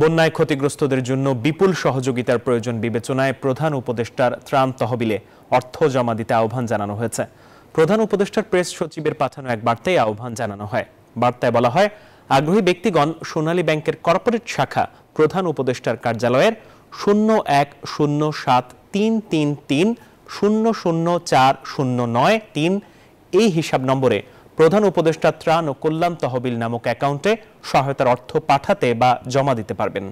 বন্যায় ক্ষতিগ্রস্তদের জন্য বিপুল সহযোগিতার প্রয়োজন বিবেচনায় প্রধান উপদেষ্টার ত্রাণ তহবিলে অর্থ জমা দিতে আহ্বান জানানো হয়েছে প্রধান উপদেষ্টার প্রেস সচিবের পাঠানো এক বার্তায় আহ্বান জানানো হয় বার্তায় বলা হয় আগ্রহী ব্যক্তিগণ সোনালী ব্যাংকের কর্পোরেট শাখা প্রধান উপদেষ্টার কার্যালয়ের শূন্য এক শূন্য সাত তিন তিন তিন শূন্য শূন্য চার শূন্য নয় তিন এই হিসাব নম্বরে প্রধান উপদেষ্টা ত্রাণ ও কল্যাণ তহবিল নামক অ্যাকাউন্টে সহায়তার অর্থ পাঠাতে বা জমা দিতে পারবেন